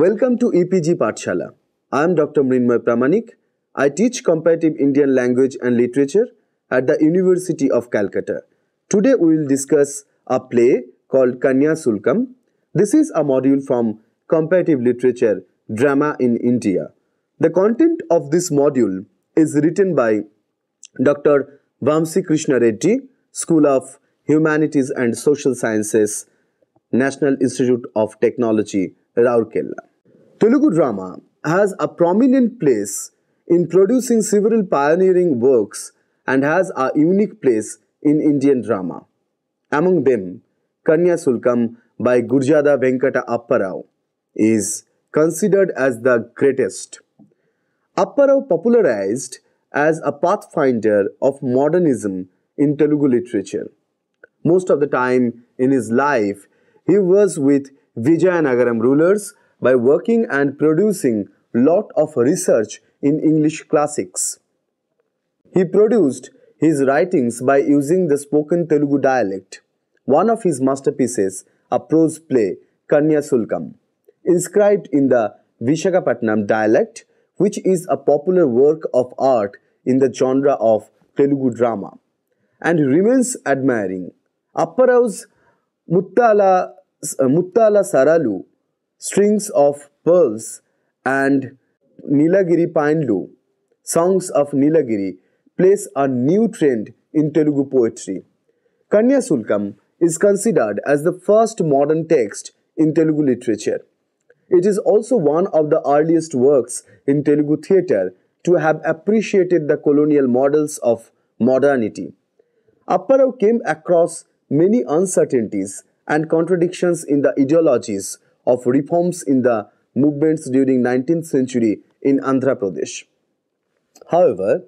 Welcome to EPG Patshala. I am Dr. Mrinmay Pramanik. I teach comparative Indian language and literature at the University of Calcutta. Today we will discuss a play called Kanya Sulkam. This is a module from Comparative Literature Drama in India. The content of this module is written by Dr. Vamsi Krishna Reddy, School of Humanities and Social Sciences, National Institute of Technology, Raurkela. Telugu drama has a prominent place in producing several pioneering works and has a unique place in Indian drama. Among them, Kanya Sulkam by Gurjada Venkata Apparao is considered as the greatest. Apparao popularized as a pathfinder of modernism in Telugu literature. Most of the time in his life, he was with Vijayanagaram rulers by working and producing lot of research in English classics. He produced his writings by using the spoken Telugu dialect. One of his masterpieces, a prose play, Kanya Sulkam, inscribed in the Vishakapatnam dialect, which is a popular work of art in the genre of Telugu drama, and remains admiring. Apparao's Muttala, Muttala Saralu Strings of Pearls and Nilagiri Painlu, Songs of Nilagiri, place a new trend in Telugu poetry. Kanya Sulkam is considered as the first modern text in Telugu literature. It is also one of the earliest works in Telugu theatre to have appreciated the colonial models of modernity. Apparao came across many uncertainties and contradictions in the ideologies of reforms in the movements during 19th century in Andhra Pradesh. However,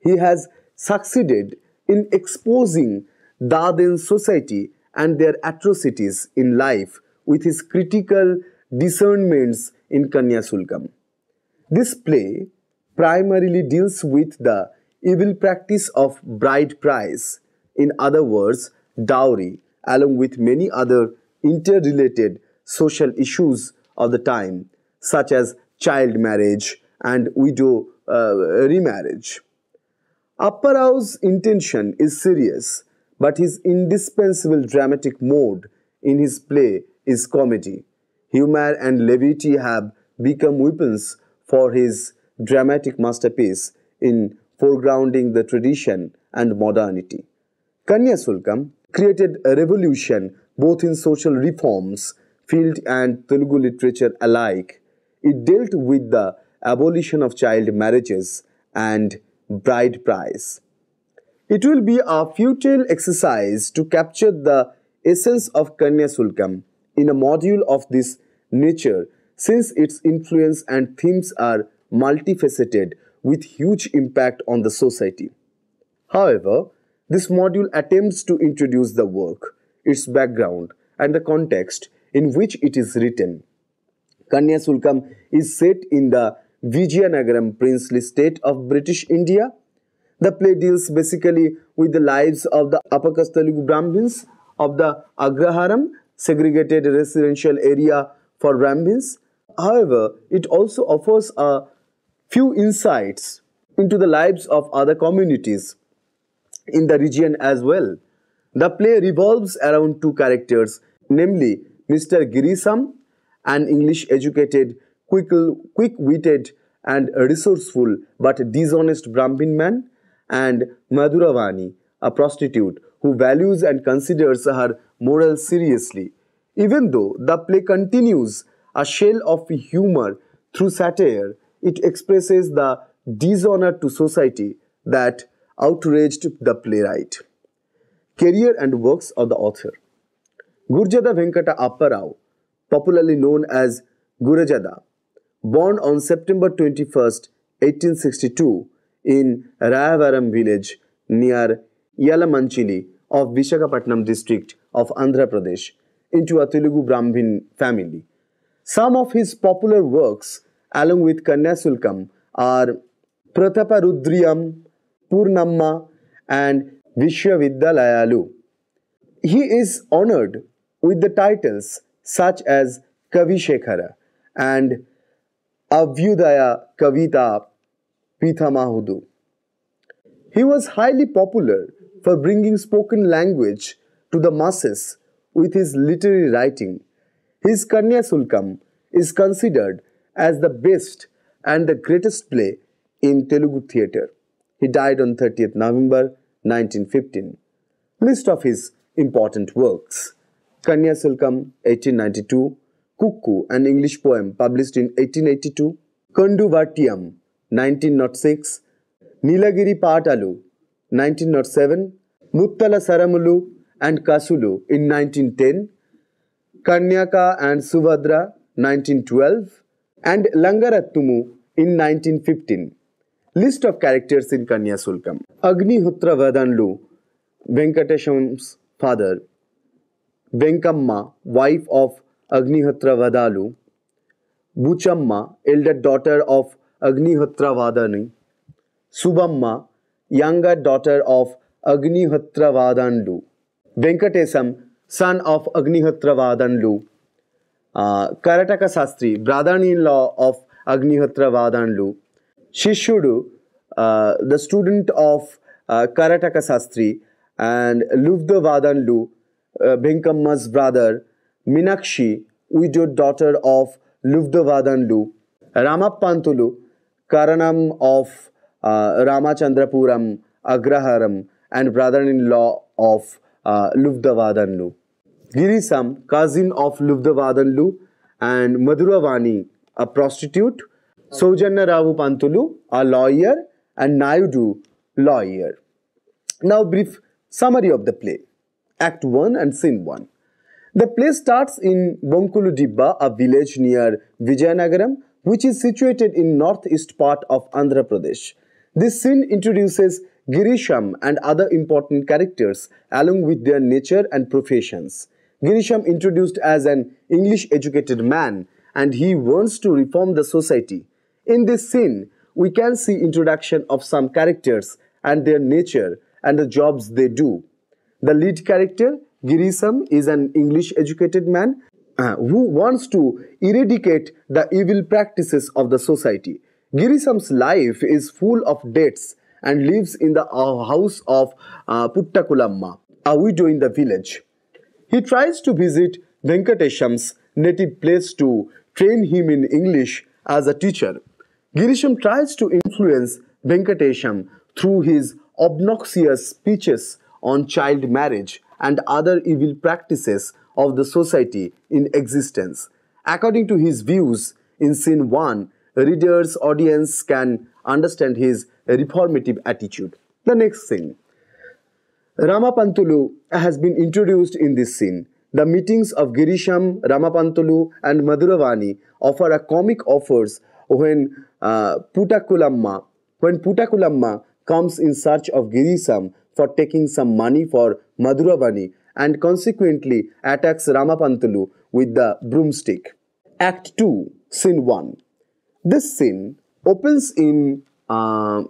he has succeeded in exposing Daden society and their atrocities in life with his critical discernments in Kanya Sulkam. This play primarily deals with the evil practice of bride price, in other words, dowry, along with many other interrelated social issues of the time, such as child marriage and widow uh, remarriage. Upper Rao's intention is serious, but his indispensable dramatic mode in his play is comedy. Humor and levity have become weapons for his dramatic masterpiece in foregrounding the tradition and modernity. Kanyasulkam created a revolution both in social reforms field and Telugu literature alike. It dealt with the abolition of child marriages and bride price. It will be a futile exercise to capture the essence of Kanya Sulkam in a module of this nature since its influence and themes are multifaceted with huge impact on the society. However, this module attempts to introduce the work, its background and the context in which it is written. Kanya Sulkam is set in the Vijayanagaram princely state of British India. The play deals basically with the lives of the upper caste Brahmins of the Agraharam, segregated residential area for Brahmins. However, it also offers a few insights into the lives of other communities in the region as well. The play revolves around two characters, namely Mr. Girisam, an English educated, quick witted, and resourceful but dishonest Brahmin man, and Madhuravani, a prostitute who values and considers her moral seriously. Even though the play continues a shell of humor through satire, it expresses the dishonor to society that outraged the playwright. Career and works of the author. Gurjada Venkata Apparao, popularly known as Gurajada, born on September 21, 1862 in Rayavaram village near Yalamanchili of Vishakapatnam district of Andhra Pradesh into a Telugu Brahmin family. Some of his popular works along with Kanyasulkam are Prataparudriyam, Purnamma and Vishwavidyalayalu. He is honored with the titles such as Kavi Shekhara and Avyudaya Kavita Pithamahudu. He was highly popular for bringing spoken language to the masses with his literary writing. His Kanya Sulkam is considered as the best and the greatest play in Telugu theatre. He died on 30th November 1915. List of his important works. Kanya Silkam, 1892, Kukku, an English poem published in 1882, Konduvartiyam, 1906, Nilagiri Patalu, 1907, Muttala Saramulu and Kasulu in 1910, Kanyaka and Suvadra, 1912, and Langarattumu in 1915. List of characters in Kanya Sulkam. Agni Hutra Vadanlu, Venkatesham's father, Venkamma, wife of Agnihotra Vadalu, Buchamma, elder daughter of Agnihotra Vadani, Subamma, younger daughter of Agnihotra Vadanlu, Venkatesam, son of Agnihotra Vadanlu, uh, Karataka Sastri, brother-in-law of Agnihotra Vadanlu, Shishudu, uh, the student of uh, Karataka Sastri, and Luvda Vadanlu, uh, brother, Minakshi, widowed daughter of Luvdavadanlu, Ramapantulu, Karanam of uh, Ramachandrapuram, Agraharam, and brother-in-law of uh, Luvdavadanlu. Girisam, cousin of Luvdavadanlu, and Madhuravani, a prostitute, Sojanna Ravu Pantulu, a lawyer, and Nayudu, lawyer. Now, brief summary of the play. Act 1 and Scene 1. The play starts in Bonkuludibba, a village near Vijayanagaram, which is situated in northeast part of Andhra Pradesh. This scene introduces Girisham and other important characters along with their nature and professions. Girisham introduced as an English educated man and he wants to reform the society. In this scene, we can see introduction of some characters and their nature and the jobs they do. The lead character, Girisham, is an English educated man uh, who wants to eradicate the evil practices of the society. Girisham's life is full of debts and lives in the uh, house of uh, Puttakulamma, a widow in the village. He tries to visit Venkatesham's native place to train him in English as a teacher. Girisham tries to influence Venkatesham through his obnoxious speeches on child marriage and other evil practices of the society in existence. According to his views in scene 1, reader's audience can understand his reformative attitude. The next scene. Ramapantulu has been introduced in this scene. The meetings of Girisham, Ramapantulu and Madhuravani offer a comic offers when uh, Putakulamma when Putakulamma comes in search of Girisham for taking some money for Madhuravani, and consequently attacks Ramapantulu with the broomstick. Act 2, Scene 1. This scene opens in uh, um,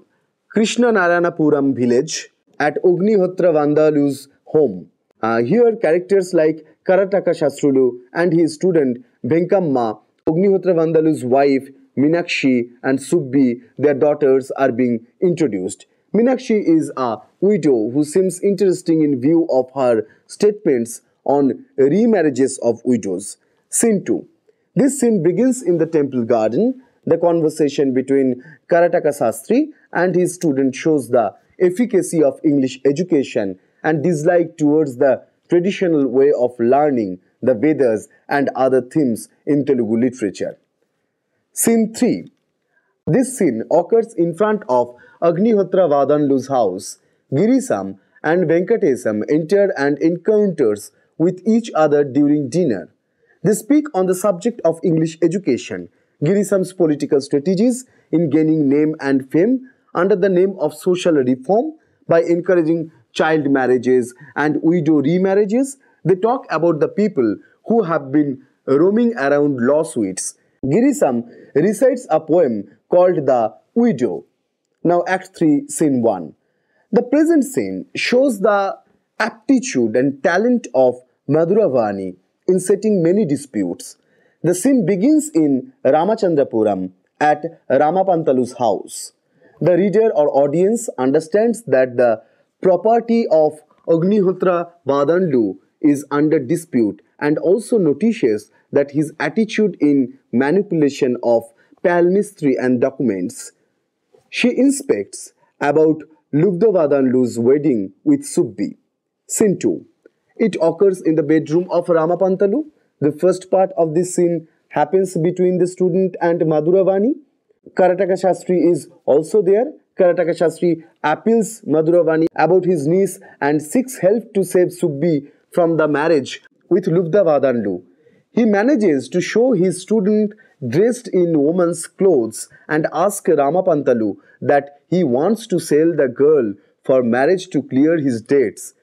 Krishna Narayanapuram village at Ognihotra Vandalu's home. Uh, here, characters like Karataka Shastrulu and his student Venkamma, Ognihotra Vandalu's wife Minakshi, and Subbi, their daughters, are being introduced. Minakshi is a widow who seems interesting in view of her statements on remarriages of widows. Scene 2. This scene begins in the temple garden. The conversation between Karataka Sastri and his student shows the efficacy of English education and dislike towards the traditional way of learning the Vedas and other themes in Telugu literature. Scene 3 This scene occurs in front of Agnihotra Vadanlu's house. Girisam and Venkatesam enter and encounters with each other during dinner. They speak on the subject of English education, Girisam's political strategies in gaining name and fame under the name of social reform by encouraging child marriages and widow remarriages. They talk about the people who have been roaming around lawsuits. Girisam recites a poem called The Widow. Now, Act 3, Scene 1. The present scene shows the aptitude and talent of Madhuravani in settling many disputes. The scene begins in Ramachandrapuram at Ramapantalu's house. The reader or audience understands that the property of Agnihotra Badanlu is under dispute and also notices that his attitude in manipulation of palmistry and documents. She inspects about Luvdavadanlu's wedding with Subbi. Scene 2. It occurs in the bedroom of Ramapantalu. The first part of this scene happens between the student and Maduravani. Karataka Shastri is also there. Karataka Shastri appeals Maduravani about his niece and seeks help to save Subbi from the marriage with Luvdavadanlu. He manages to show his student dressed in woman's clothes and ask Ramapantalu that he wants to sell the girl for marriage to clear his debts.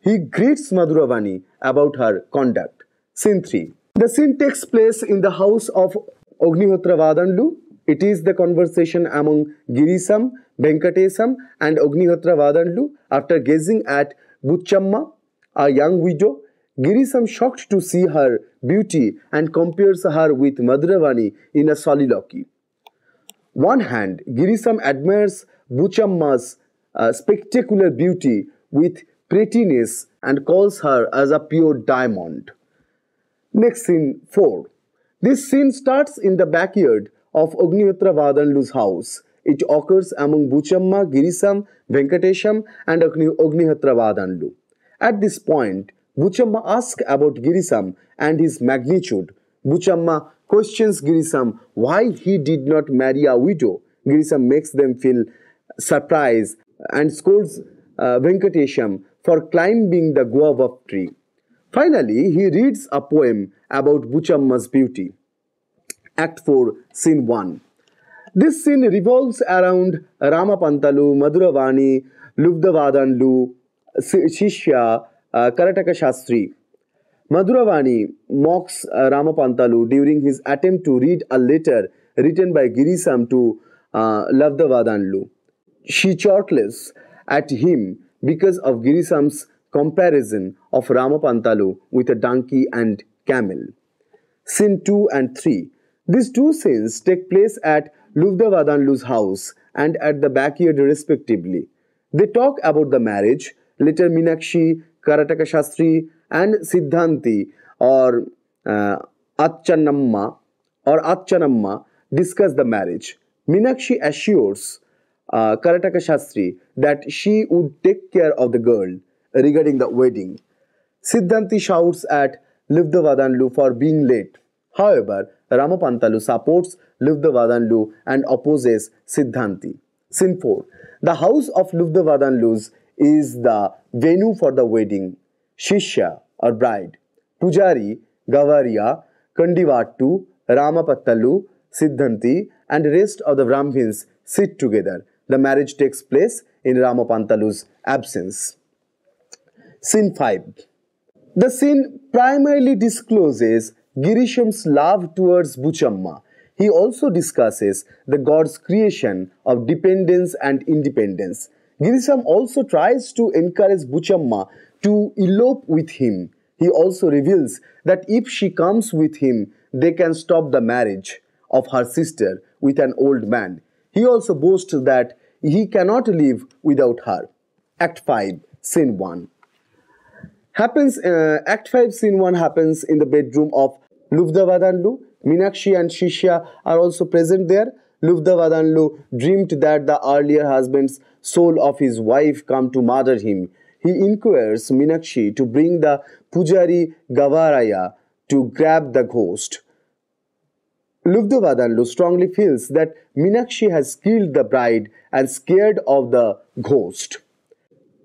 He greets Madhuravani about her conduct. Scene 3. The scene takes place in the house of Agnihotra Vadanlu. It is the conversation among Girisam, Venkatesam and Agnihotra Vadanlu after gazing at Buchamma, a young widow Girisham shocked to see her beauty and compares her with Madravani in a soliloquy. One hand, Girisham admires Buchamma's uh, spectacular beauty with prettiness and calls her as a pure diamond. Next scene 4. This scene starts in the backyard of Agnihotra Vadanlu's house. It occurs among Buchamma, Girisham, Venkatesham and Agnihotra Vadanlu. At this point, Buchamma asks about Girisam and his magnitude. Buchamma questions Girisam why he did not marry a widow. Girisam makes them feel surprised and scolds uh, Venkatesham for climbing the guava tree. Finally, he reads a poem about Buchamma's beauty. Act 4, Scene 1. This scene revolves around Ramapantalu, Madhuravani, Lubdavadanlu, Shishya, uh, Karataka Shastri. Madhuravani mocks uh, Ramapantalu during his attempt to read a letter written by Girisam to uh, Lavdavadanlu. She chortles at him because of Girisam's comparison of Ramapantalu with a donkey and camel. Sin 2 and 3. These two sins take place at Luvdavadanlu's house and at the backyard respectively. They talk about the marriage. Later, Minakshi Kartak Shastri and Siddhanti और अच्चनम्मा और Achchanamma discuss the marriage Minakshi assures Kartak Shastri that she would take care of the girl regarding the wedding Siddhanti shouts at Lubdhavadhanulu for being late however Rampantulu supports Lubdhavadhanulu and opposes Siddhanti since the house of Lubdhavadhanulu's is the venue for the wedding. Shishya or bride, Pujari, Gavaria, Kandivattu, Ramapattalu, Siddhanti and rest of the Brahmins sit together. The marriage takes place in Ramapantalu's absence. Scene 5 The scene primarily discloses Girisham's love towards Buchamma. He also discusses the god's creation of dependence and independence. Girisham also tries to encourage Buchamma to elope with him. He also reveals that if she comes with him, they can stop the marriage of her sister with an old man. He also boasts that he cannot live without her. Act 5, Scene 1. Happens, uh, Act 5, Scene 1 happens in the bedroom of Luvdavadanlu. Minakshi and Shishya are also present there. Luvdavadanlu dreamed that the earlier husbands soul of his wife come to murder him. He inquires Minakshi to bring the Pujari Gavaraya to grab the ghost. Luvdavadallu strongly feels that Minakshi has killed the bride and scared of the ghost.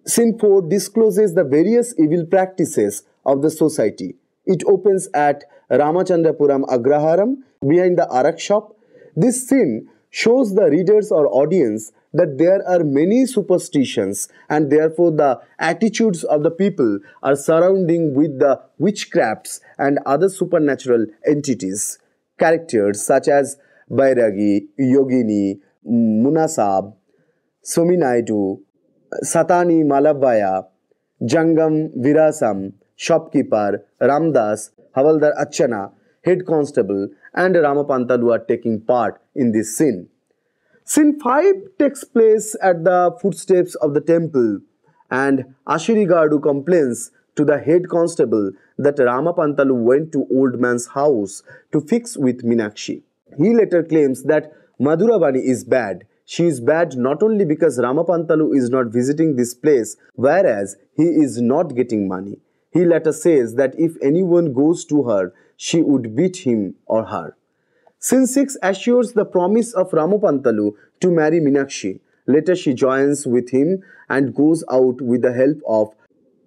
Sin 4 discloses the various evil practices of the society. It opens at Ramachandrapuram Agraharam behind the Arak shop. This scene shows the readers or audience that there are many superstitions and therefore the attitudes of the people are surrounding with the witchcrafts and other supernatural entities. Characters such as Bairagi, Yogini, Munasab, Sominaidu, Satani Malavaya, Jangam Virasam, Shopkeeper, Ramdas, Havaldar Achana, Head Constable and Ramapanthalu are taking part in this sin. Sin 5 takes place at the footsteps of the temple and Ashirigadu complains to the head constable that Ramapantalu went to old man's house to fix with Minakshi. He later claims that Madhurabani is bad. She is bad not only because Ramapantalu is not visiting this place, whereas he is not getting money. He later says that if anyone goes to her, she would beat him or her. Sin 6 assures the promise of Ramapantalu to marry Minakshi. Later she joins with him and goes out with the help of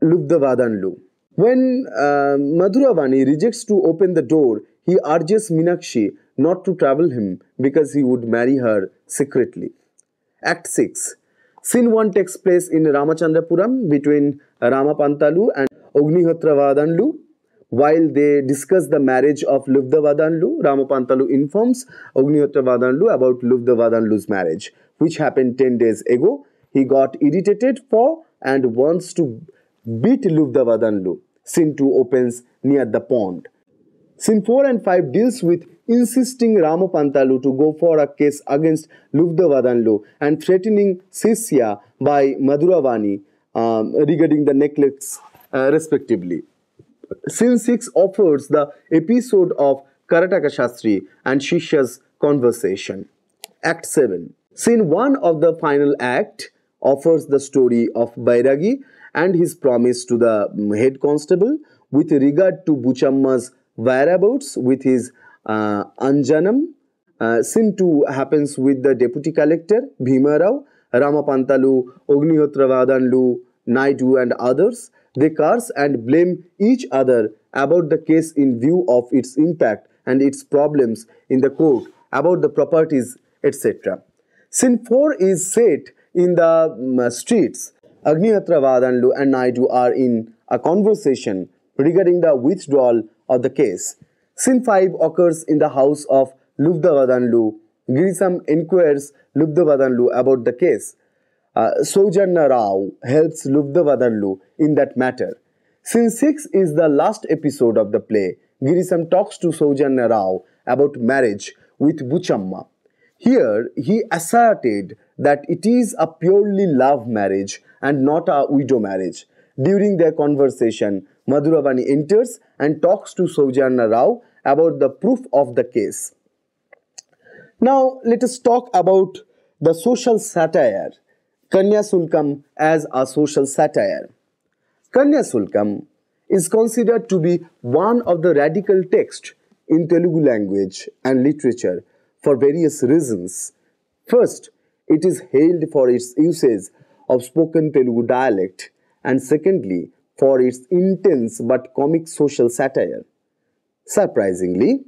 Lubdavadanlu. When uh, Madhuravani rejects to open the door, he urges Minakshi not to travel him because he would marry her secretly. Act 6 Scene 1 takes place in Ramachandrapuram between Ramapantalu and Ognihotravadanalu. While they discuss the marriage of Luvdavadanlu, Ramapantalu informs Agnihotravadanlu about Luvdavadanlu's marriage, which happened 10 days ago. He got irritated for and wants to beat Luvdavadanlu. Scene 2 opens near the pond. Scene 4 and 5 deals with insisting Ramapantalu to go for a case against Luvdavadanlu and threatening Sisya by Madhuravani um, regarding the necklace uh, respectively. Scene 6 offers the episode of Karataka Shastri and Shishya's conversation. Act 7. Scene 1 of the final act offers the story of Bairagi and his promise to the head constable with regard to Buchamma's whereabouts with his uh, Anjanam. Uh, scene 2 happens with the deputy collector Bhima Rao, Ramapantalu, Ognihotravadhanlu, Naidu and others they curse and blame each other about the case in view of its impact and its problems in the court, about the properties, etc. Sin 4 is set in the um, streets. Agnihatra Vadanlu and Naidu are in a conversation regarding the withdrawal of the case. Sin 5 occurs in the house of Lubdavadanlu. Girisam inquires Lubdavadanlu about the case. Uh, Sojanarao Rao helps Lubdavadallu in that matter. Since 6 is the last episode of the play, Girisam talks to Sojanarao Rao about marriage with Buchamma. Here, he asserted that it is a purely love marriage and not a widow marriage. During their conversation, Madhuravani enters and talks to Sojanarao Rao about the proof of the case. Now, let us talk about the social satire Kanya Sulkam as a social satire. Kanya Sulkam is considered to be one of the radical texts in Telugu language and literature for various reasons. First, it is hailed for its usage of spoken Telugu dialect and secondly, for its intense but comic social satire. Surprisingly,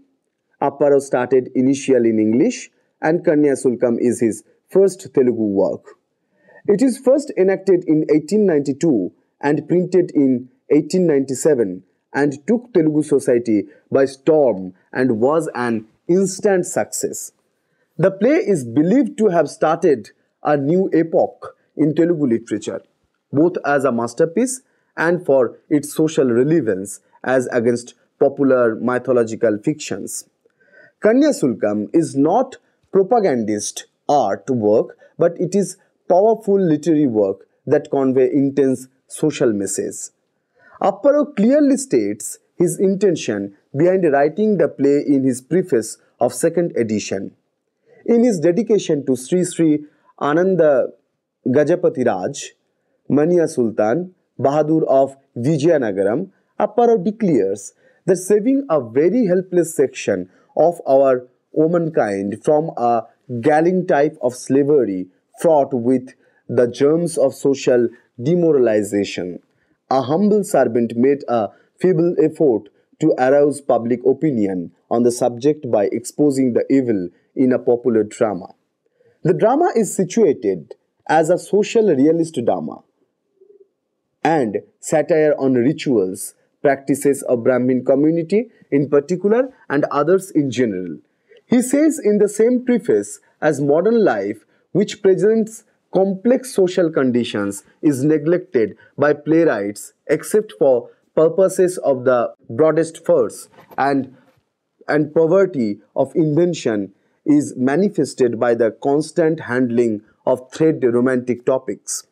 Apparo started initially in English and Kanya Sulkam is his first Telugu work. It is first enacted in 1892 and printed in 1897 and took Telugu society by storm and was an instant success. The play is believed to have started a new epoch in Telugu literature, both as a masterpiece and for its social relevance as against popular mythological fictions. Kanya Sulkam is not propagandist art work, but it is powerful literary work that convey intense social message. Aparo clearly states his intention behind writing the play in his preface of second edition. In his dedication to Sri Sri Ananda Gajapati Raj, Mania Sultan, Bahadur of Vijayanagaram, Aparo declares that saving a very helpless section of our womankind from a galling type of slavery fraught with the germs of social demoralization. A humble servant made a feeble effort to arouse public opinion on the subject by exposing the evil in a popular drama. The drama is situated as a social realist drama and satire on rituals, practices of Brahmin community in particular and others in general. He says in the same preface as modern life which presents complex social conditions is neglected by playwrights except for purposes of the broadest force and, and poverty of invention is manifested by the constant handling of thread romantic topics.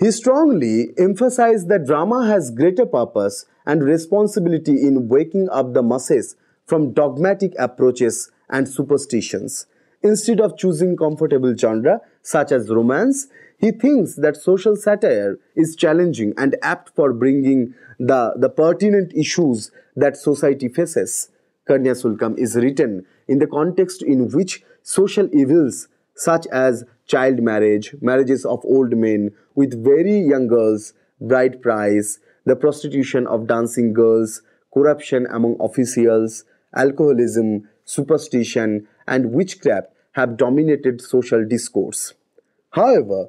He strongly emphasized that drama has greater purpose and responsibility in waking up the masses from dogmatic approaches and superstitions Instead of choosing comfortable genre such as romance, he thinks that social satire is challenging and apt for bringing the, the pertinent issues that society faces. Kanya Sulkam is written in the context in which social evils such as child marriage, marriages of old men with very young girls, bride price, the prostitution of dancing girls, corruption among officials, alcoholism, superstition, and witchcraft have dominated social discourse. However,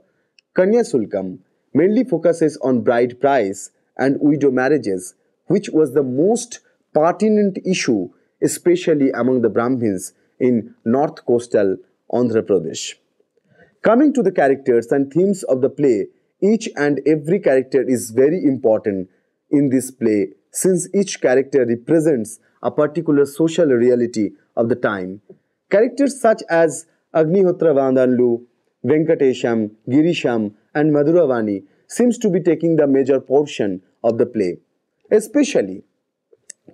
Kanya Sulkam mainly focuses on bride price and widow marriages, which was the most pertinent issue, especially among the Brahmins in north coastal Andhra Pradesh. Coming to the characters and themes of the play, each and every character is very important in this play since each character represents a particular social reality of the time Characters such as Agnihotra Vandanlu, Venkatesham, Girisham and Madhuravani seems to be taking the major portion of the play. Especially,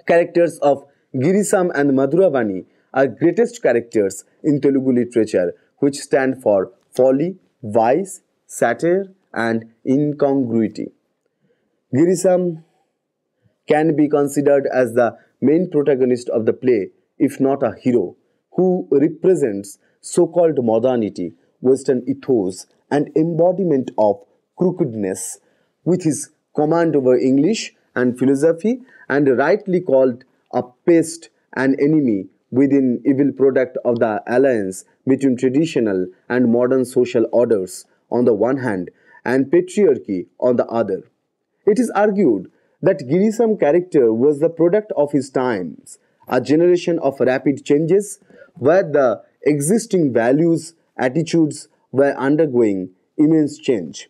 characters of Girisham and Madhuravani are greatest characters in Telugu literature which stand for folly, vice, satire and incongruity. Girisham can be considered as the main protagonist of the play if not a hero who represents so-called modernity, Western ethos and embodiment of crookedness with his command over English and philosophy and rightly called a pest and enemy within evil product of the alliance between traditional and modern social orders on the one hand and patriarchy on the other. It is argued that Girisam character was the product of his times, a generation of rapid changes where the existing values, attitudes were undergoing immense change.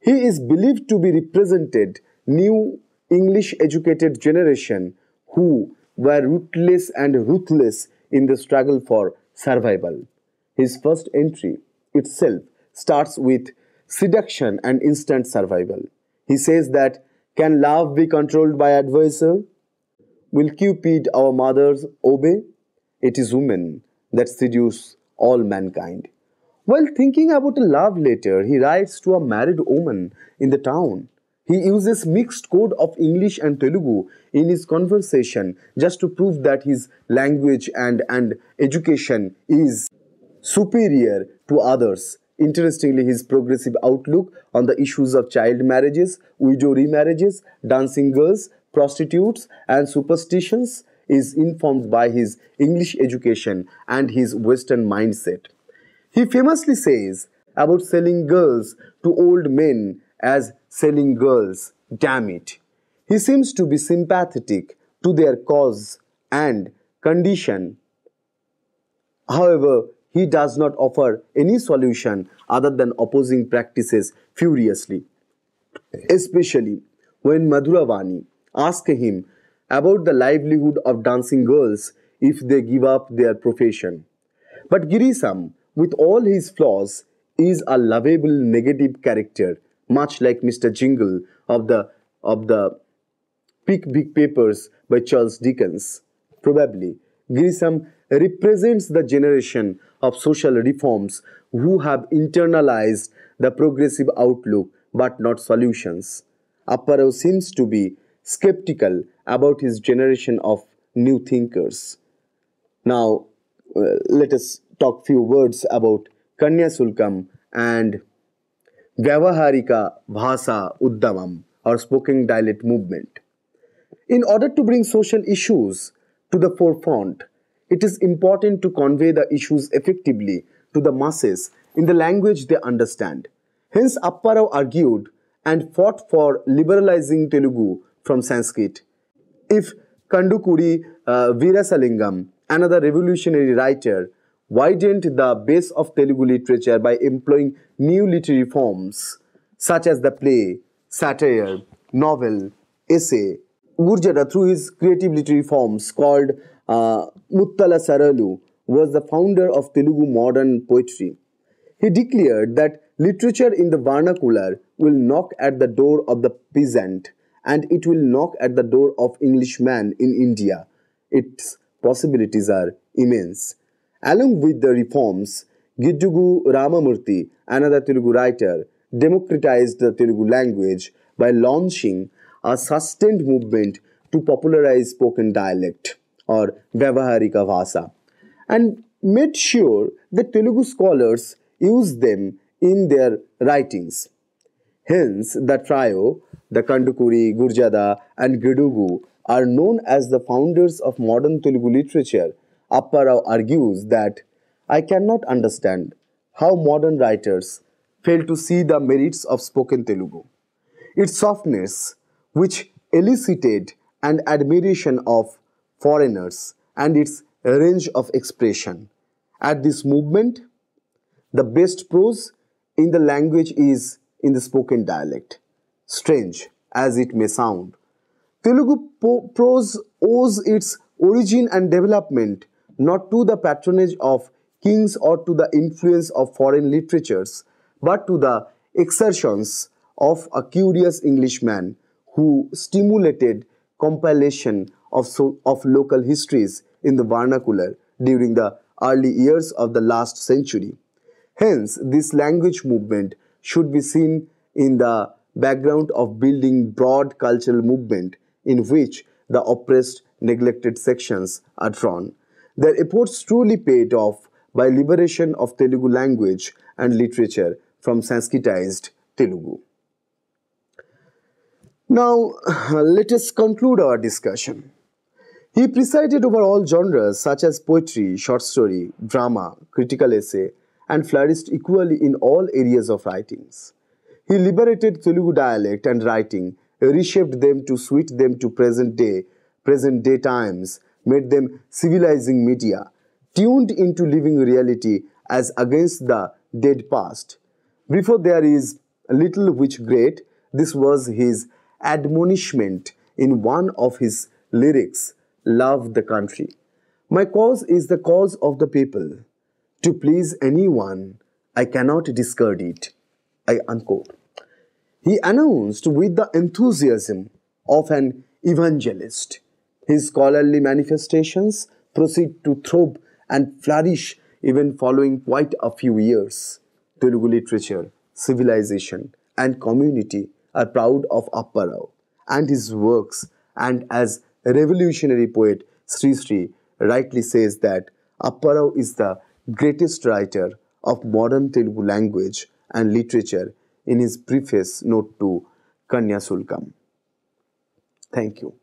He is believed to be represented new English educated generation who were ruthless and ruthless in the struggle for survival. His first entry itself starts with seduction and instant survival. He says that can love be controlled by advisor? Will Cupid, our mothers, obey? it is women that seduce all mankind. While thinking about a love letter, he writes to a married woman in the town. He uses mixed code of English and Telugu in his conversation just to prove that his language and, and education is superior to others. Interestingly, his progressive outlook on the issues of child marriages, widow remarriages, dancing girls, prostitutes, and superstitions is informed by his English education and his Western mindset. He famously says about selling girls to old men as selling girls, damn it. He seems to be sympathetic to their cause and condition. However, he does not offer any solution other than opposing practices furiously. Especially when Madhuravani asks him about the livelihood of dancing girls if they give up their profession. But Girisam, with all his flaws, is a lovable negative character, much like Mr. Jingle of the of the Pick Big Papers by Charles Dickens. Probably, Girisam represents the generation of social reforms who have internalized the progressive outlook but not solutions. Aparo seems to be skeptical about his generation of new thinkers. Now, uh, let us talk few words about Kanya Sulkam and Vyavaharika Bhasa Uddamam or spoken dialect movement. In order to bring social issues to the forefront, it is important to convey the issues effectively to the masses in the language they understand. Hence, Apparao argued and fought for liberalizing Telugu from Sanskrit. If Kandukuri uh, Virasalingam, another revolutionary writer, widened the base of Telugu literature by employing new literary forms such as the play, satire, novel, essay. Gurjara, through his creative literary forms called uh, Muttala Saralu, was the founder of Telugu modern poetry. He declared that literature in the vernacular will knock at the door of the peasant and it will knock at the door of Englishmen in India. Its possibilities are immense. Along with the reforms, Gijjugu Ramamurthy, another Telugu writer, democratized the Telugu language by launching a sustained movement to popularize spoken dialect or Vyavaharika Vasa and made sure that Telugu scholars use them in their writings. Hence, the trio, the Kandukuri, Gurjada, and Gidugu, are known as the founders of modern Telugu literature. Apparao argues that I cannot understand how modern writers fail to see the merits of spoken Telugu. Its softness, which elicited an admiration of foreigners, and its range of expression. At this movement, the best prose in the language is in the spoken dialect. Strange as it may sound, Telugu prose owes its origin and development not to the patronage of kings or to the influence of foreign literatures, but to the exertions of a curious Englishman who stimulated compilation of, so of local histories in the vernacular during the early years of the last century. Hence, this language movement should be seen in the background of building broad cultural movement in which the oppressed neglected sections are drawn. Their efforts truly paid off by liberation of Telugu language and literature from Sanskritized Telugu. Now, let us conclude our discussion. He presided over all genres such as poetry, short story, drama, critical essay, and flourished equally in all areas of writings. He liberated Telugu dialect and writing, reshaped them to suit them to present day, present day times, made them civilizing media, tuned into living reality as against the dead past. Before there is little which great, this was his admonishment in one of his lyrics, Love the Country. My cause is the cause of the people. To please anyone, I cannot discard it. I unquote. He announced with the enthusiasm of an evangelist. His scholarly manifestations proceed to throb and flourish even following quite a few years. Telugu literature, civilization, and community are proud of Apparao and his works, and as revolutionary poet Sri Sri rightly says that Apparao is the greatest writer of modern Telugu language and literature in his preface note to Kanyasulkam. Thank you.